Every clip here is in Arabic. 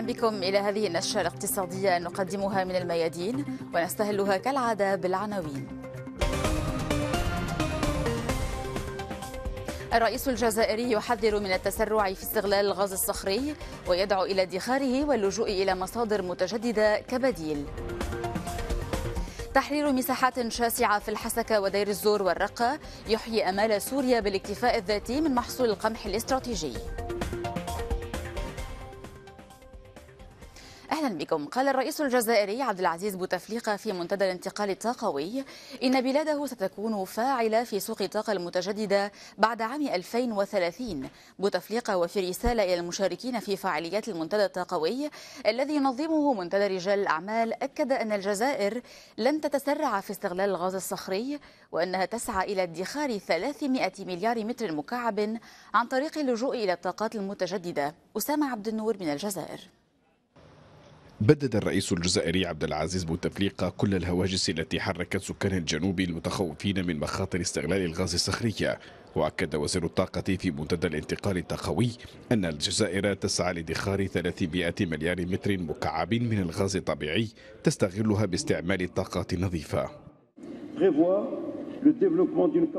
اهلا بكم الى هذه النشره الاقتصاديه نقدمها من الميادين ونستهلها كالعاده بالعناوين. الرئيس الجزائري يحذر من التسرع في استغلال الغاز الصخري ويدعو الى ادخاره واللجوء الى مصادر متجدده كبديل. تحرير مساحات شاسعة في الحسكة ودير الزور والرقة يحيي أمال سوريا بالاكتفاء الذاتي من محصول القمح الاستراتيجي أهلا بكم قال الرئيس الجزائري عبد العزيز بوتفليقة في منتدى الانتقال الطاقوي إن بلاده ستكون فاعلة في سوق الطاقة المتجددة بعد عام 2030 بوتفليقة وفي رسالة إلى المشاركين في فعاليات المنتدى الطاقوي الذي ينظمه منتدى رجال الأعمال أكد أن الجزائر لن تتسرع في استغلال الغاز الصخري وأنها تسعى إلى ادخار 300 مليار متر مكعب عن طريق اللجوء إلى الطاقات المتجددة أسامة عبد النور من الجزائر بدد الرئيس الجزائري عبد العزيز بوتفليقة كل الهواجس التي حركت سكان الجنوب المتخوفين من مخاطر استغلال الغاز الصخري وأكد وزير الطاقة في منتدى الانتقال الطاقوي أن الجزائر تسعى لادخار 300 مليار متر مكعب من الغاز الطبيعي تستغلها باستعمال الطاقات النظيفة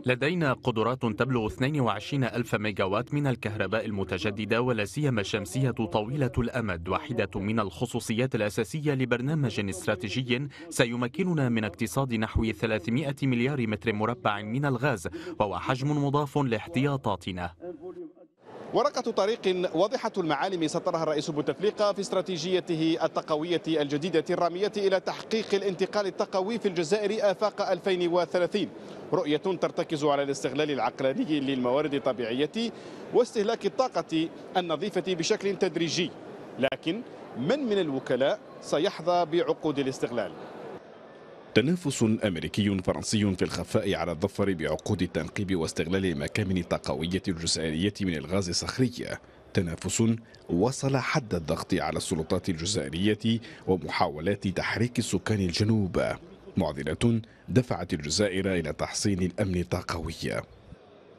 لدينا قدرات تبلغ 22 ألف ميجاوات من الكهرباء المتجددة ولا سيما الشمسية طويلة الأمد واحدة من الخصوصيات الأساسية لبرنامج استراتيجي سيمكننا من اقتصاد نحو 300 مليار متر مربع من الغاز وهو حجم مضاف لاحتياطاتنا ورقة طريق واضحة المعالم سطرها الرئيس بوتفليقة في استراتيجيته التقوية الجديدة الرامية إلى تحقيق الانتقال التقوي في الجزائر آفاق 2030 رؤية ترتكز على الاستغلال العقلاني للموارد الطبيعية واستهلاك الطاقة النظيفة بشكل تدريجي لكن من من الوكلاء سيحظى بعقود الاستغلال تنافس أمريكي فرنسي في الخفاء على الظفر بعقود التنقيب واستغلال المكامن الطاقوية الجزائرية من الغاز الصخري تنافس وصل حد الضغط على السلطات الجزائرية ومحاولات تحريك سكان الجنوب معضلة دفعت الجزائر إلى تحصين الأمن الطاقوي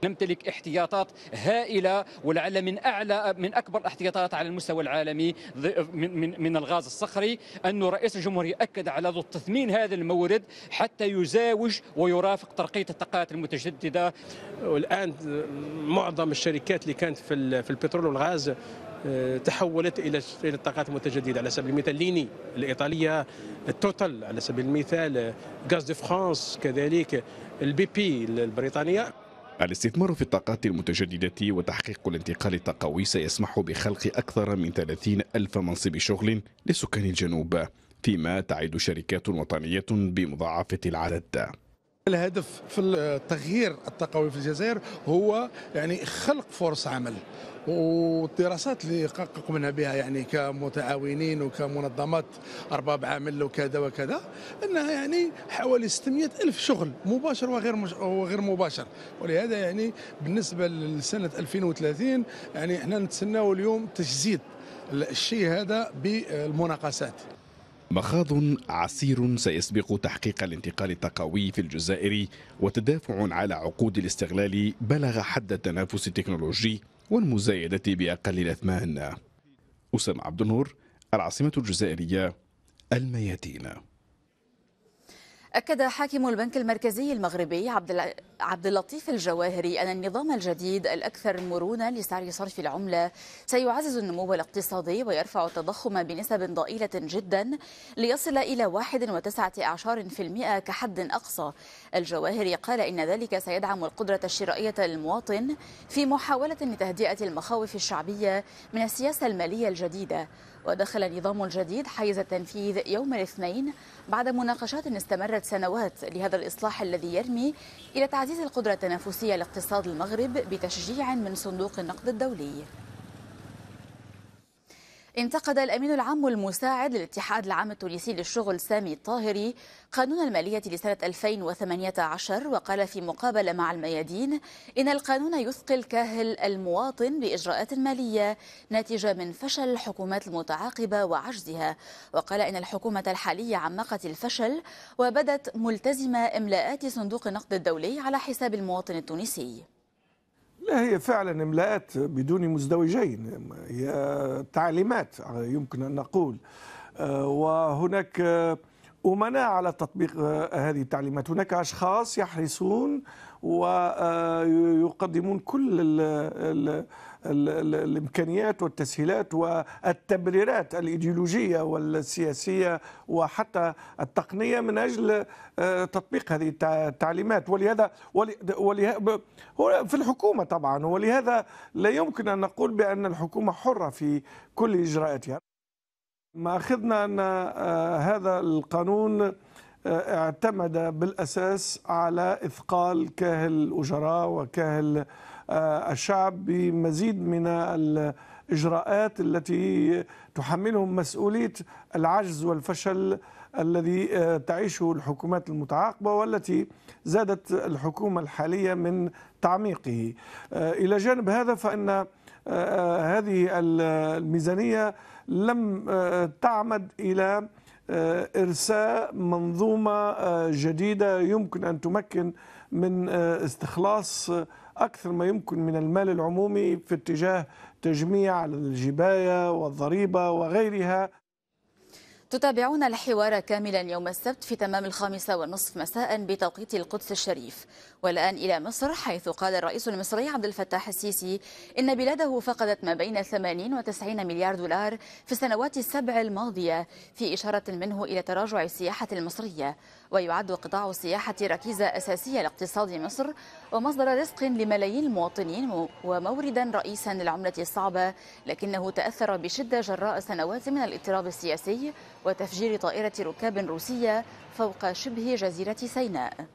نمتلك احتياطات هائله ولعل من اعلى من اكبر الاحتياطات على المستوى العالمي من من, الغاز الصخري أن رئيس الجمهوريه اكد على تثمين هذا المورد حتى يزاوج ويرافق ترقيه الطاقات المتجدده والان معظم الشركات اللي كانت في في البترول والغاز آه، تحولت الى الطاقات المتجدده على سبيل المثال ليني الايطاليه التوتال على سبيل المثال غاز دي فرانس كذلك البي بي البريطانيه الاستثمار في الطاقات المتجددة وتحقيق الانتقال الطاقوي سيسمح بخلق أكثر من 30 ألف منصب شغل لسكان الجنوب فيما تعد شركات وطنية بمضاعفة العدد الهدف في التغيير التقوي في الجزائر هو يعني خلق فرص عمل والدراسات اللي قمنا بها يعني كمتعاونين وكمنظمات ارباب عمل وكذا وكذا انها يعني حوالي 600 الف شغل مباشر وغير مش وغير مباشر ولهذا يعني بالنسبه لسنه 2030 يعني احنا نتسناو اليوم تجزيد الشيء هذا بالمناقصات مخاض عسير سيسبق تحقيق الانتقال التقوي في الجزائر وتدافع على عقود الاستغلال بلغ حد التنافس التكنولوجي والمزايدة بأقل الأثمان أسامة عبد النور العاصمة الجزائرية الميادين أكد حاكم البنك المركزي المغربي عبد عبد اللطيف الجواهري أن النظام الجديد الأكثر مرونة لسعر صرف العملة سيعزز النمو الاقتصادي ويرفع التضخم بنسب ضئيلة جدا ليصل إلى 1.9% كحد أقصى الجواهري قال إن ذلك سيدعم القدرة الشرائية للمواطن في محاولة لتهدئة المخاوف الشعبية من السياسة المالية الجديدة ودخل النظام الجديد حيز التنفيذ يوم الاثنين بعد مناقشات استمرت سنوات لهذا الإصلاح الذي يرمي إلى تعزيز تعزيز القدرة التنافسية لاقتصاد المغرب بتشجيع من صندوق النقد الدولي انتقد الأمين العام المساعد للاتحاد العام التونسي للشغل سامي الطاهري قانون المالية لسنة 2018 وقال في مقابلة مع الميادين إن القانون يثقل كاهل المواطن بإجراءات مالية ناتجة من فشل الحكومات المتعاقبة وعجزها وقال إن الحكومة الحالية عمقت الفشل وبدت ملتزمة إملاءات صندوق النقد الدولي على حساب المواطن التونسي هي فعلا املاءات بدون مزدوجين هي تعليمات يمكن ان نقول آه، وهناك آه، امناء على تطبيق آه، هذه التعليمات هناك اشخاص يحرصون ويقدمون كل الامكانيات والتسهيلات والتبريرات الايديولوجيه والسياسيه وحتى التقنيه من اجل آه، تطبيق هذه التعليمات ولهذا وله في الحكومه طبعا ولهذا لا يمكن ان نقول بان الحكومه حره في كل اجراءاتها ما اخذنا ان آه، هذا القانون آه، اعتمد بالأساس على إثقال كاهل الأجراء وكاهل آه، الشعب بمزيد من الإجراءات التي تحملهم مسؤولية العجز والفشل الذي آه، تعيشه الحكومات المتعاقبة والتي زادت الحكومة الحالية من تعميقه إلى جانب هذا فإن هذه الميزانية لم تعمد إلى آه، ارساء منظومه آه، جديده يمكن ان تمكن من آه، استخلاص اكثر ما يمكن من المال العمومي في اتجاه تجميع الجبايه والضريبه وغيرها تتابعون الحوار كاملا يوم السبت في تمام الخامسة والنصف مساء بتوقيت القدس الشريف والآن إلى مصر حيث قال الرئيس المصري عبد الفتاح السيسي إن بلاده فقدت ما بين 80 و 90 مليار دولار في السنوات السبع الماضية في إشارة منه إلى تراجع السياحة المصرية ويعد قطاع السياحة ركيزة أساسية لاقتصاد مصر ومصدر رزق لملايين المواطنين وموردا رئيسا للعملة الصعبة لكنه تأثر بشدة جراء سنوات من الاضطراب السياسي وتفجير طائرة ركاب روسية فوق شبه جزيرة سيناء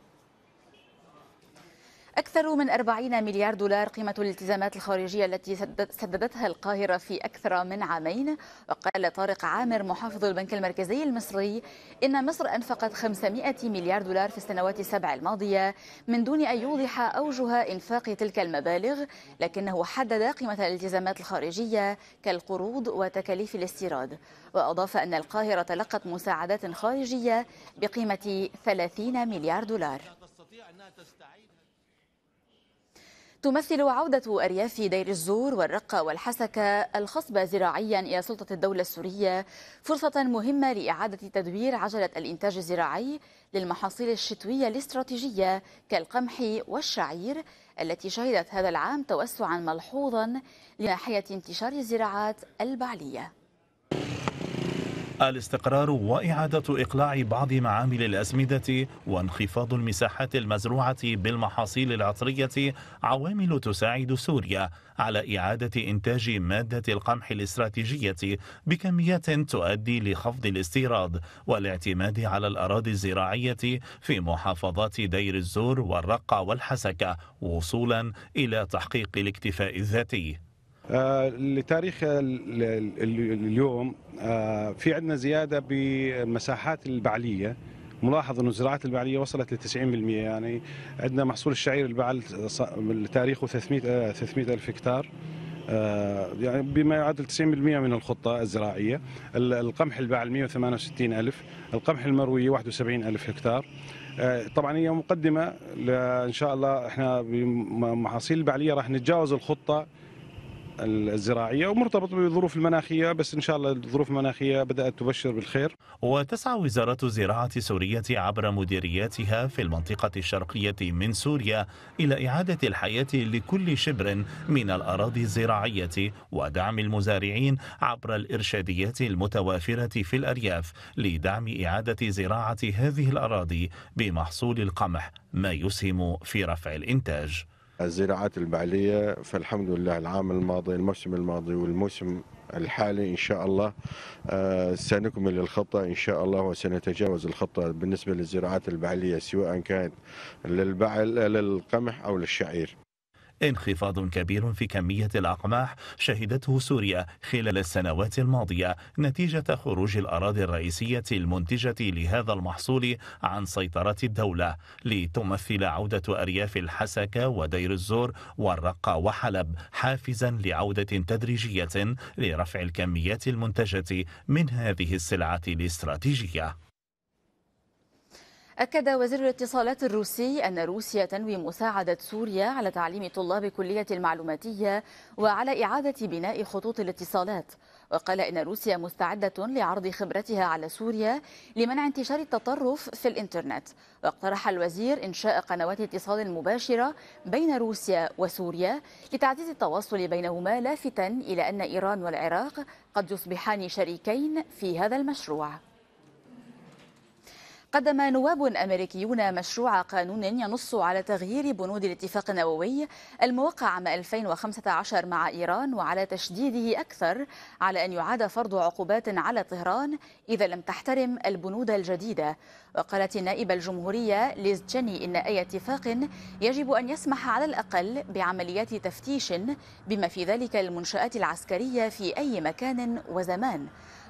أكثر من 40 مليار دولار قيمة الالتزامات الخارجية التي سددتها القاهرة في أكثر من عامين وقال طارق عامر محافظ البنك المركزي المصري إن مصر أنفقت 500 مليار دولار في السنوات السبع الماضية من دون أن يوضح أوجه إنفاق تلك المبالغ لكنه حدد قيمة الالتزامات الخارجية كالقروض وتكاليف الاستيراد وأضاف أن القاهرة تلقت مساعدات خارجية بقيمة 30 مليار دولار تمثل عودة أرياف دير الزور والرقة والحسكة الخصبة زراعيا إلى سلطة الدولة السورية فرصة مهمة لإعادة تدوير عجلة الإنتاج الزراعي للمحاصيل الشتوية الاستراتيجية كالقمح والشعير التي شهدت هذا العام توسعا ملحوظا لناحية انتشار الزراعات البعلية الاستقرار وإعادة إقلاع بعض معامل الأسمدة وانخفاض المساحات المزروعة بالمحاصيل العطرية عوامل تساعد سوريا على إعادة إنتاج مادة القمح الاستراتيجية بكميات تؤدي لخفض الاستيراد والاعتماد على الأراضي الزراعية في محافظات دير الزور والرقة والحسكة وصولا إلى تحقيق الاكتفاء الذاتي آه، لتاريخ اليوم آه، في عندنا زيادة بمساحات البعلية ملاحظ أن الزراعات البعلية وصلت ل 90% يعني عندنا محصول الشعير البعل تاريخه 300 300 ألف هكتار آه، يعني بما يعادل 90% من الخطة الزراعية القمح الباعل 168 ألف القمح المروي 71 ألف هكتار طبعا هي مقدمة إن شاء الله احنا بمحاصيل البعلية راح نتجاوز الخطة الزراعيه ومرتبط بالظروف المناخيه بس ان شاء الله الظروف المناخيه بدات تبشر بالخير. وتسعى وزاره الزراعه السوريه عبر مديرياتها في المنطقه الشرقيه من سوريا الى اعاده الحياه لكل شبر من الاراضي الزراعيه ودعم المزارعين عبر الارشاديات المتوافره في الارياف لدعم اعاده زراعه هذه الاراضي بمحصول القمح ما يسهم في رفع الانتاج. الزراعات البعليه فالحمد لله العام الماضي الموسم الماضي والموسم الحالي إن شاء الله آه، سنكمل الخطة إن شاء الله وسنتجاوز الخطة بالنسبة للزراعات البعلية سواء كانت للبعل للقمح أو للشعير انخفاض كبير في كمية الأقماح شهدته سوريا خلال السنوات الماضية نتيجة خروج الأراضي الرئيسية المنتجة لهذا المحصول عن سيطرة الدولة لتمثل عودة أرياف الحسكة ودير الزور والرقة وحلب حافزا لعودة تدريجية لرفع الكميات المنتجة من هذه السلعة الاستراتيجية أكد وزير الاتصالات الروسي أن روسيا تنوي مساعدة سوريا على تعليم طلاب كلية المعلوماتية وعلى إعادة بناء خطوط الاتصالات وقال إن روسيا مستعدة لعرض خبرتها على سوريا لمنع انتشار التطرف في الإنترنت واقترح الوزير إنشاء قنوات اتصال مباشرة بين روسيا وسوريا لتعزيز التواصل بينهما لافتا إلى أن إيران والعراق قد يصبحان شريكين في هذا المشروع قدم نواب أمريكيون مشروع قانون ينص على تغيير بنود الاتفاق النووي الموقع عام 2015 مع إيران وعلى تشديده أكثر على أن يعاد فرض عقوبات على طهران إذا لم تحترم البنود الجديدة وقالت النائبة الجمهورية ليز تشني إن أي اتفاق يجب أن يسمح على الأقل بعمليات تفتيش بما في ذلك المنشآت العسكرية في أي مكان وزمان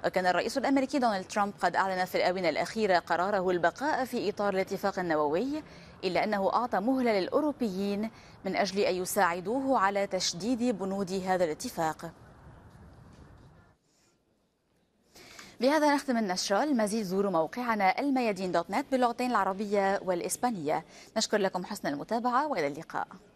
وكان الرئيس الأمريكي دونالد ترامب قد أعلن في الآونة الأخيرة قراره البقاء في إطار الاتفاق النووي إلا أنه أعطى مهلة للأوروبيين من أجل أن يساعدوه على تشديد بنود هذا الاتفاق بهذا نختم النشرة المزيد زوروا موقعنا الميادين دوت نت باللغتين العربية والإسبانية نشكر لكم حسن المتابعة وإلى اللقاء